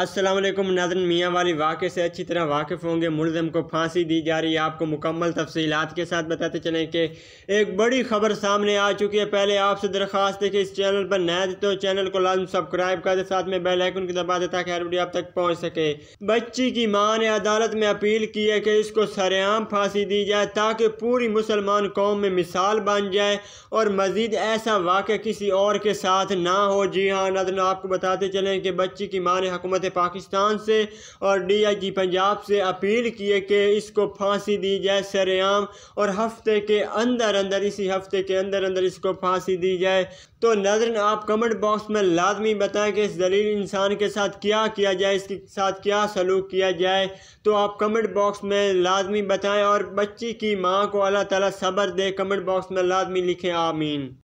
असलम नाजन मियाँ वाली वाक़े से अच्छी तरह वाकिफ़ होंगे मुलम को फांसी दी जा रही है आपको मुकम्मल तफसीलात के साथ बताते चलें कि एक बड़ी खबर सामने आ चुकी है पहले आपसे दरख्वास्त है कि इस चैनल पर नए तो चैनल को लाजम सब्सक्राइब कर दें साथ में बेल आइकन की दबा दे ताकि हर वीडियो आप तक पहुँच सके बच्ची की माँ ने अदालत में अपील की है कि इसको सरेआम फांसी दी जाए ताकि पूरी मुसलमान कौम में मिसाल बन जाए और मज़ीद ऐसा वाक़ किसी और के साथ ना हो जी हाँ नाजन आपको बताते चलें कि बच्ची की माँ ने हुकूमत हुकूमत पाकिस्तान से और डीआईजी पंजाब से अपील किए कि इसको फांसी दी जाए सरेआम और हफ्ते के अंदर अंदर इसी हफ्ते के अंदर अंदर इसको फांसी दी जाए तो नजर आप कमेंट बॉक्स में लाजमी बताएं कि इस दलील इंसान के साथ क्या किया जाए इसके साथ क्या सलूक किया जाए तो आप कमेंट बॉक्स में लाजमी बताएं और बच्ची की माँ को अल्लाह ताला सबर दे कमेंट बॉक्स में लाजमी लिखें आमीन